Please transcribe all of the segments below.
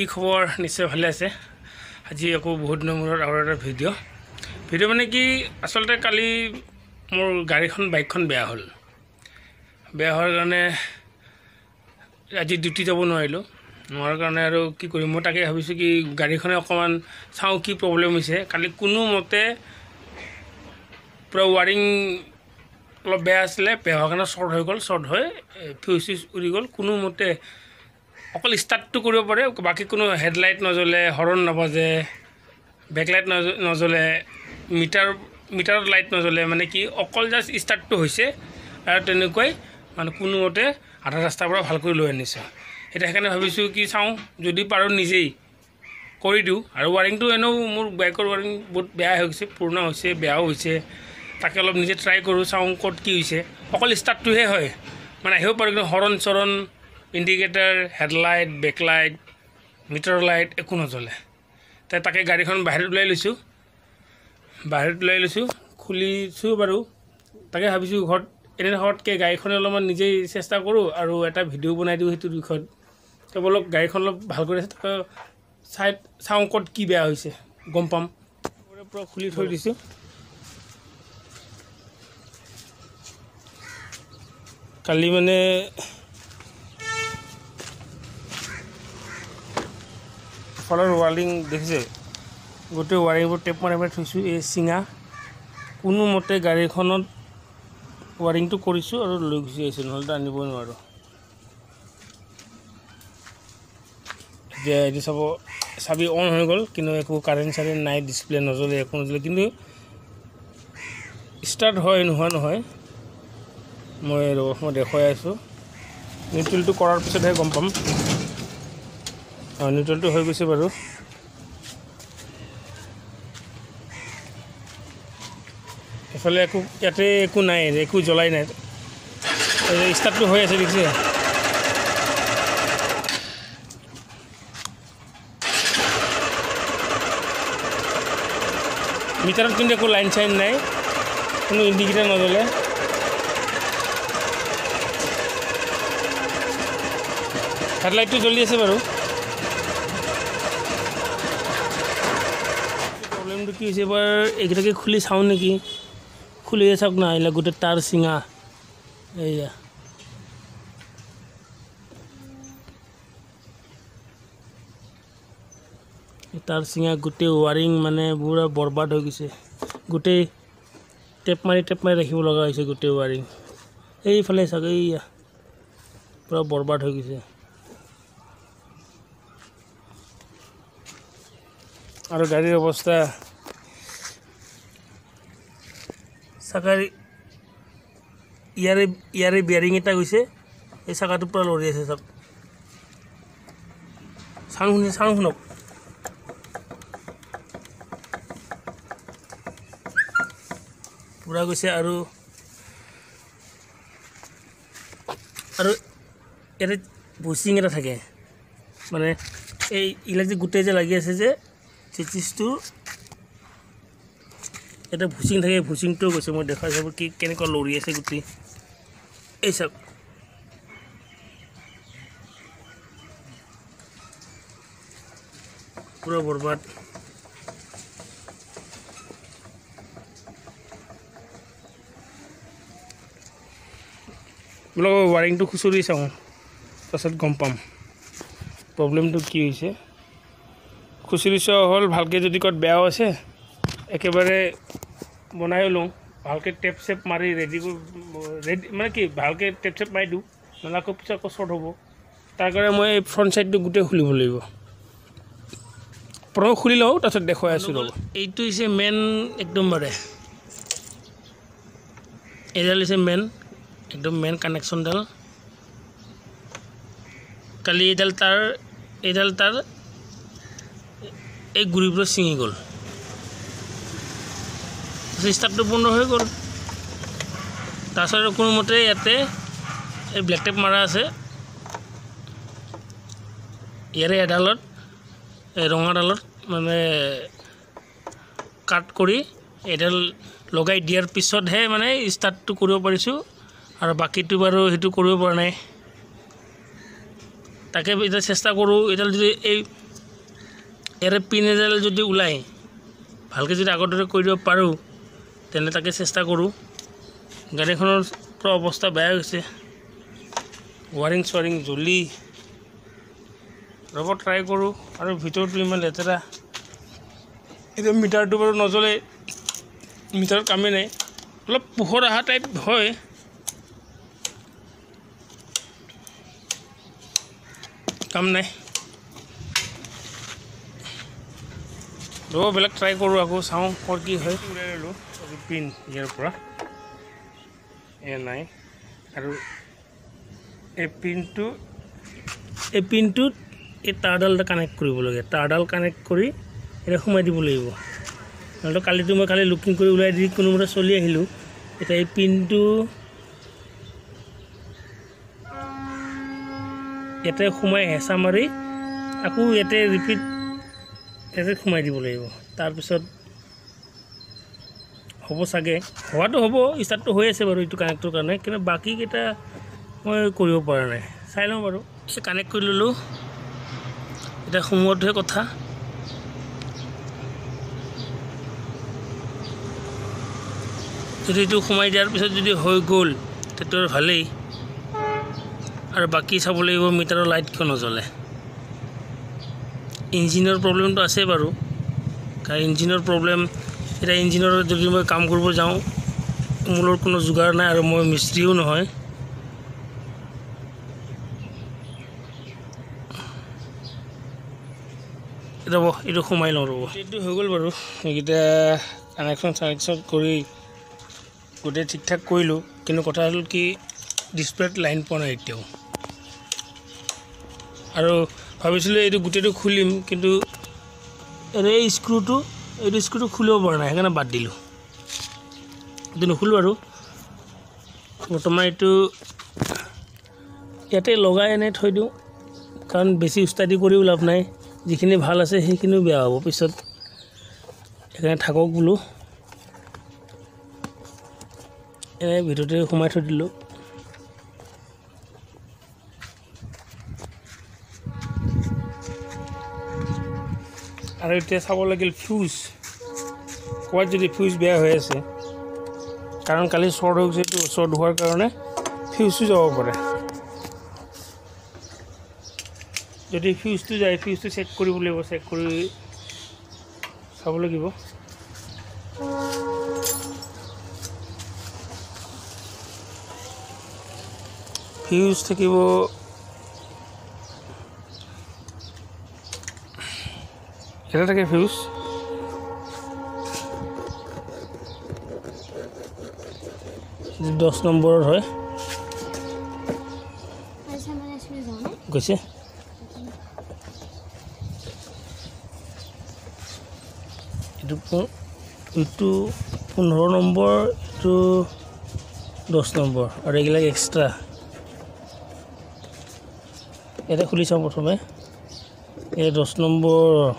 কি খবৰ নিশ্চয় ভালে আছে আজি আকৌ বহুত দিনৰ মূৰত আৰু এটা ভিডিঅ' ভিডিঅ' মানে কি আচলতে কালি মোৰ গাড়ীখন বাইকখন বেয়া হ'ল বেয়া হোৱাৰ কাৰণে আজি ডিউটি যাব নোৱাৰিলোঁ নোৱাৰাৰ কাৰণে আৰু কি কৰিম মই তাকে ভাবিছোঁ কি গাড়ীখনে অকণমান চাওঁ কি প্ৰব্লেম হৈছে কালি কোনো মতে পূৰা ৱাৰিং অলপ বেয়া আছিলে বেয়া হোৱাৰ কাৰণে শ্বৰ্ট হৈ গ'ল শ্বৰ্ট হৈ ফিউজ চিউজ উৰি গ'ল কোনোমতে অকল ষ্টাৰ্টটো কৰিব পাৰে বাকী কোনো হেডলাইট নজ্বলে হৰণ নবাজে বেকলাইট নজ্বলে মিটাৰ মিটাৰৰ লাইট নজ্বলে মানে কি অকল জাষ্ট ষ্টাৰ্টটো হৈছে আৰু তেনেকৈ মানে কোনোমতে আধা ৰাস্তাৰ পৰা ভালকৈ লৈ আনিছে এতিয়া সেইকাৰণে ভাবিছোঁ কি চাওঁ যদি পাৰোঁ নিজেই কৰি দিওঁ আৰু ৱাৰিংটো এনেও মোৰ বাইকৰ ৱাৰিং বহুত বেয়া হৈ গৈছে পুৰণা হৈছে বেয়াও হৈছে তাকে অলপ নিজে ট্ৰাই কৰোঁ চাওঁ ক'ত কি হৈছে অকল ষ্টাৰ্টটোহে হয় মানে আহিব পাৰোঁ কিন্তু হৰণ চৰণ indicator headlight backlight meter light একো নজ্বলে তাকে গাড়ীখন বাহিৰত ওলাই লৈছোঁ বাহিৰত ওলাই লৈছোঁ খুলিছোঁ বাৰু তাকে ভাবিছোঁ ঘৰত এনে হঠাৎকৈ গাড়ীখনে অলপমান নিজেই চেষ্টা কৰোঁ আৰু এটা ভিডিঅ' বনাই দিওঁ সেইটো বিষয়ত তো বোলক গাড়ীখন অলপ ভাল কৰি আছে তাকে চাই চাওঁ ক'ত কি বেয়া হৈছে গম পাম পৰা খুলি থৈ দিছোঁ কালি মানে ফলৰ ৱাৰিং দেখিছে গোটেই ৱাৰিংবোৰ টেপ মাৰি মাৰি থৈছোঁ এই চিঙা কোনোমতে গাড়ীখনত ৱাৰিংটো কৰিছোঁ আৰু লৈ গুচি আহিছোঁ নহ'লেতো আনিব নোৱাৰোঁ এতিয়া এইটো চাব চাবি অন হৈ গ'ল কিন্তু একো কাৰেণ্ট চাৰেণ্ট নাই ডিছপ্লে নজ্বলে একো নজ্বলে কিন্তু ষ্টাৰ্ট হয় নোহোৱা নহয় মই ৰ'ব মই দেখুৱাই আছোঁ নিউটিলটো কৰাৰ পিছতহে গম পাম অঁ নিউট্ৰেলটো হৈ গৈছে বাৰু এফালে একো ইয়াতে একো নাই একো জ্বলাই নাই ষ্টাৰ্টটো হৈ আছে দেখিছে মিটাৰত কিন্তু একো লাইন চাইন নাই কোনো ইণ্ডিকেটাৰ নজ্বলে হেডলাইটটো জ্বলি আছে বাৰু দুকি ইস এবার একিটাকে খুলি সাউনেকি খুলি হে সক্ষম আইলা গুটে তারসিঙ্গা ইয়া ই তারসিঙ্গা গুটে ওয়ারিং মানে বুড়া বরবাদ হৈ গিসে গুটে টেপ মারি টেপ মই ৰখিব লগা হৈছে গুটে ওয়ারিং এই ফলে সগৈয়া पुरा বরবাদ হৈ গিসে আৰু গাড়ীৰ অৱস্থা চাকাৰ ইয়াৰে ইয়াৰে বিয়াৰিং এটা গৈছে এই চাকাটোৰ পৰা লৰি আছে চাওক চাং শুনি চাং শুনক পুৰা গৈছে আৰু আৰু ইয়াতে ভুচিং এটা থাকে মানে এই ইলেক্ট্ৰিক গোটেই যে লাগি আছে যে চুইচটো ইয়াতে ভুচিং থাকে ভুচিংটোও গৈছে মই দেখাই যাব কি কেনেকুৱা লৰি আছে গুটি এই চাওক পুৰা বৰবাদ বোলক ৱাৰিংটো খুচৰি চাওঁ তাৰপিছত গম পাম প্ৰব্লেমটো কি হৈছে খুচৰি চোৱা হ'ল ভালকৈ যদি ক'ত বেয়াও আছে একেবাৰে বনাই লওঁ ভালকৈ টেপ চেপ মাৰি ৰেডি কৰি ৰেডি মানে কি ভালকৈ টেপ চেপ মাৰি দিওঁ নহ'লে আকৌ পিছত আকৌ শ্বৰ্ট হ'ব তাৰ কাৰণে মই এই ফ্ৰণ্ট ছাইডটো গোটেই খুলিব লাগিব প্ৰথম খুলি লওঁ তাৰপিছত দেখুৱাই আছোঁ ৰ'ব এইটো হৈছে মেইন একদম মানে এইডাল হৈছে মেইন একদম মেইন কানেকশ্যনডাল কালি এইডাল তাৰ এইডাল তাৰ এই গুৰিবোৰ ছিঙি গ'ল তাৰপিছত ষ্টাৰ্টটো বন্ধ হৈ গ'ল তাৰপিছত আৰু কোনোমতে ইয়াতে এই ব্লেক টেপ মাৰা আছে ইয়াৰে এডালত এই ৰঙাডালত মানে কাট কৰি এডাল লগাই দিয়াৰ পিছতহে মানে ষ্টাৰ্টটো কৰিব পাৰিছোঁ আৰু বাকীটো বাৰু সেইটো কৰিব পৰা নাই তাকে এতিয়া চেষ্টা কৰোঁ এডাল যদি এই ইয়াৰে পিন এডাল যদি ওলায় ভালকৈ যদি আগৰ দৰে কৰি দিব পাৰোঁ তেনে তাকে চেষ্টা কৰুক গাড়ীখনৰ পুৰো অৱস্থা বেয়া হয়েছে ৱাৰিং সোয়াৰিং জ্বলি ৰ'ব ট্ৰাই কৰোঁ আৰু ভিতৰতো ইমান লেতেৰা এতিয়া মিটাৰটো বাৰু নজ্বলে মিটাৰত কামেই নাই অলপ পোহৰ অহা টাইপ হয় কাম নাই ৰ'ব বেলেগ ট্ৰাই কৰোঁ আকৌ চাওঁ ক'ৰ কি হয় উলিয়াই ল'লোঁ পিন ইয়াৰ পৰা এ নাই আৰু এই পিনটো এই পিনটোত এই তাঁৰডাল এটা কানেক্ট কৰিব লাগে তাঁৰডাল কানেক্ট কৰি এতিয়া সোমাই দিব লাগিব নহ'লে কালিতো মই কালি লুকিং কৰি ওলাই দি কোনোমতে চলি আহিলোঁ এতিয়া এই পিনটো ইয়াতে সোমাই হেঁচা মাৰি আকৌ ইয়াতে ৰিপিট এক সোমাই দিব লাগিব তাৰপিছত হ'ব চাগে হোৱাটো হ'ব ষ্টাৰ্টটো হৈ আছে বাৰু এইটো কানেক্টৰ কাৰণে কিন্তু বাকীকেইটা মই কৰিব পৰা নাই চাই লওঁ বাৰু পিছে কানেক্ট কৰি ল'লোঁ এতিয়া সোমোৱাটোহে কথা যদি এইটো সোমাই দিয়াৰ পিছত যদি হৈ গ'ল তেতিয়া ভালেই আৰু বাকী চাব লাগিব মিটাৰৰ লাইট কিয় নজ্বলে ইঞ্জিনৰ প্ৰব্লেমটো আছে বাৰু কাৰণ ইঞ্জিনৰ প্ৰব্লেম এতিয়া ইঞ্জিনৰ যদি মই কাম কৰিব যাওঁ মোৰ কোনো যোগাৰ নাই আৰু মই মিস্ত্ৰীও নহয় ৰ'ব এইটো সোমাই লওঁ ৰ'ব এইটো হৈ গ'ল বাৰু এইকেইটা কানেকশ্যন চানেকশ্যন কৰি গোটেই ঠিক ঠাক কৰিলোঁ কিন্তু কথা হ'ল কি ডিছপ্লেত লাইন পোৱা নাই এতিয়াও আৰু ভাবিছিলোঁ এইটো গোটেইটো খুলিম কিন্তু এই স্ক্ৰুটো এইটো স্ক্ৰুটো খুলিব পৰা নাই সেইকাৰণে বাদ দিলোঁ এইটো নুখুলোঁ আৰু বৰ্তমান এইটো ইয়াতে লগাই এনে থৈ দিওঁ কাৰণ বেছি ইষ্টাডি কৰিও লাভ নাই যিখিনি ভাল আছে সেইখিনিও বেয়া হ'ব পিছত সেইকাৰণে থাকক বোলো এনে ভিতৰতে সোমাই থৈ দিলোঁ আৰু এতিয়া চাব লাগিল ফিউজ ক'ৰবাত যদি ফিউজ বেয়া হৈ আছে কাৰণ কালি শ্বৰ্ট হৈছে এইটো শ্বৰ্ট হোৱাৰ কাৰণে ফিউজটো যাব পাৰে যদি ফিউজটো যায় ফিউজটো চেক কৰিব লাগিব চেক কৰি চাব লাগিব ফিউজ থাকিব ¿Qué tal que Fius? Dos nombres hoy. ¿Qué sí? Esto esto un rojo número, esto dos nombres. Ahora que la extra. ¿Qué tal que Fius? ¿Cómo? ¿Qué dos nombres?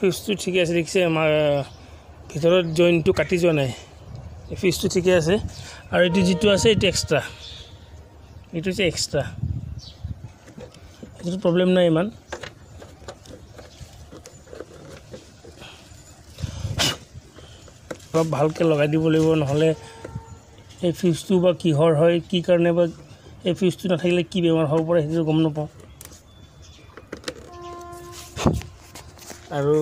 ফিজটো ঠিকে আছে দেখিছে আমাৰ ভিতৰত জইনটো কাটি যোৱা নাই ফিজটো ঠিকে আছে আৰু এইটো যিটো আছে এইটো এক্সট্ৰা এইটো হৈছে এক্সট্ৰা এইটোত প্ৰব্লেম নাই ইমান অলপ ভালকৈ লগাই দিব লাগিব নহ'লে এই ফিজটো বা কিহৰ হয় কি কাৰণে বা এই ফিজটো নাথাকিলে কি বেমাৰ হ'ব পাৰে সেইটো গম নাপাওঁ আৰু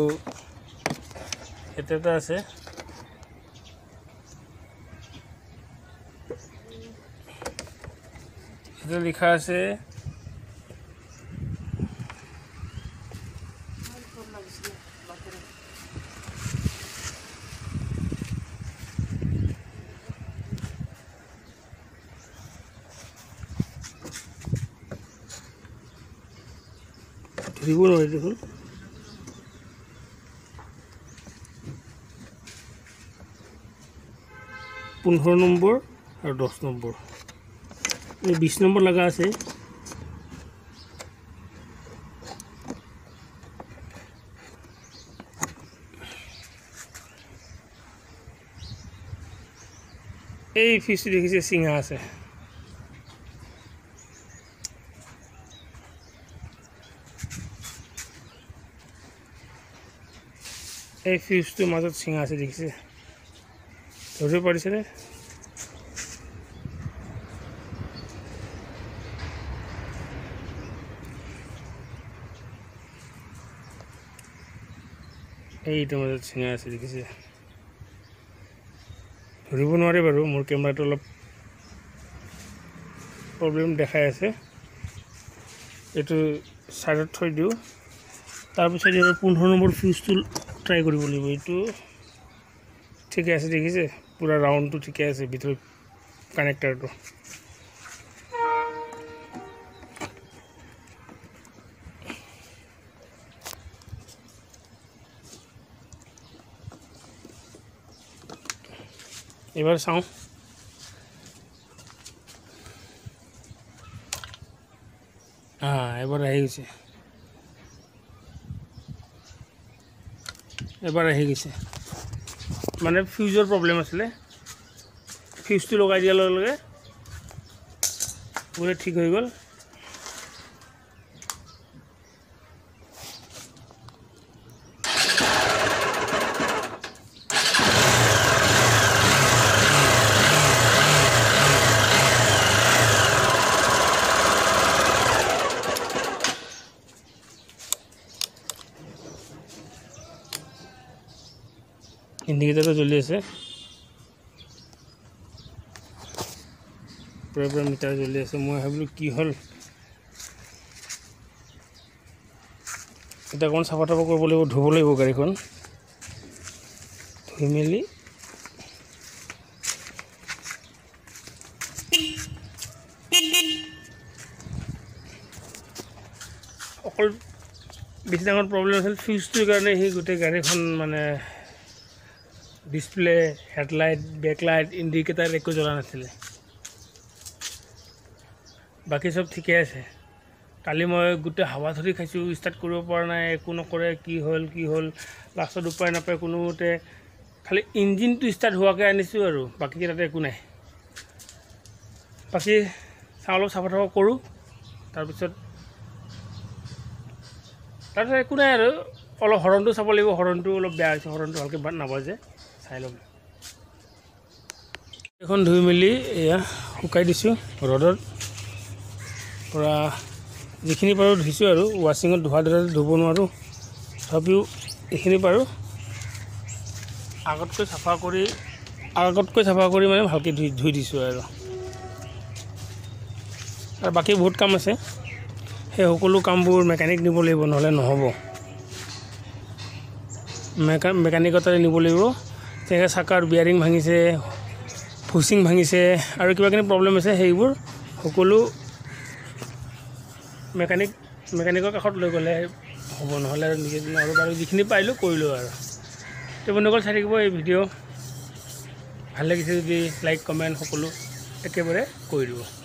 এটা এটা আছে এইটো লিখা আছে ধৰিব নোৱাৰি দেখোন 15 नंबर আর 10 নম্বর এই 20 নম্বর লাগা আছে এই ফিসি দেখিছে সিংহ আছে এই ফিস্টুmato সিংহ আছে দেখিছে বুজি পাৰিছেনে এইটো মাজত চিঙা আছে দেখিছে ধৰিব নোৱাৰি বাৰু মোৰ কেমেৰাটো অলপ প্ৰব্লেম দেখাই আছে এইটো ছাইডত থৈ দিওঁ তাৰপিছত ইয়াৰ পোন্ধৰ নম্বৰ ফিউজটো ট্ৰাই কৰিব লাগিব এইটো ঠিকে আছে দেখিছে पूरा राउंड तो कैसे भीतर कनेक्टेड এবার সাউন্ড হ্যাঁ এবার হয়ে গেছে এবার হয়ে গেছে মানে ফিউজৰ প্ৰব্লেম আছিলে ফিউজটো লগাই দিয়াৰ লগে লগে বোলে ঠিক হৈ গ'ল দিকটা তো চলে আছে প্রবলেম মিটার চলে আছে মই হাবল কি হল এটা কোন সাফাটা করব লব ধুব লব গাড়িখন ধুই মেলি অকল বেশি ডর প্রবলেম আছে ফিউজটির কারণে সেই গোটে গাড়িখান মানে ডিসপ্লে হেডলাইট বেকলাইট ইণ্ডিকেটাৰ একো জ্বলা নাছিলে বাকী চব ঠিকে আছে কালি মই গোটেই হাৱা ধৰি খাইছোঁ ষ্টাৰ্ট কৰিব পৰা নাই একো নকৰে কি হ'ল কি হ'ল লাষ্টত উপায় নাপায় কোনোমতে খালি ইঞ্জিনটো ষ্টাৰ্ট হোৱাকৈ আনিছোঁ আৰু বাকীকেইটাতে একো নাই বাকী চাওঁ অলপ চাফা তাফা কৰোঁ তাৰপিছত তাৰপিছত একো নাই আৰু অলপ হৰণটো চাব লাগিব হৰণটো অলপ বেয়া হৈছে হৰণটো ভালকৈ নাবাজে চাই ল'ম এখন ধুই মেলি এয়া শুকাই দিছোঁ ৰ'দত পৰা যিখিনি পাৰোঁ ধুইছোঁ আৰু ৱাশ্বিঙত ধোৱা দ্বাৰা ধুব নোৱাৰোঁ তথাপিও এইখিনি পাৰোঁ আগতকৈ চাফা কৰি আগতকৈ চাফা কৰি মানে ভালকৈ ধুই ধুই দিছোঁ আৰু আৰু বাকী বহুত কাম আছে সেই সকলো কামবোৰ মেকানিক নিব লাগিব নহ'লে নহ'ব মেকা মেকানিকতাৰে নিব লাগিব যেনেকৈ চাকাৰ বিয়াৰিং ভাঙিছে ফুচিং ভাঙিছে আৰু কিবাকিবি প্ৰব্লেম আছে সেইবোৰ সকলো মেকানিক মেকানিকৰ কাষত লৈ গ'লে হ'ব নহ'লে আৰু নিজে আৰু বাৰু যিখিনি পাৰিলোঁ কৰিলোঁ আৰু তো বন্ধুসকল চাই থাকিব এই ভিডিঅ' ভাল লাগিছে যদি লাইক কমেণ্ট সকলো একেবাৰে কৰি দিব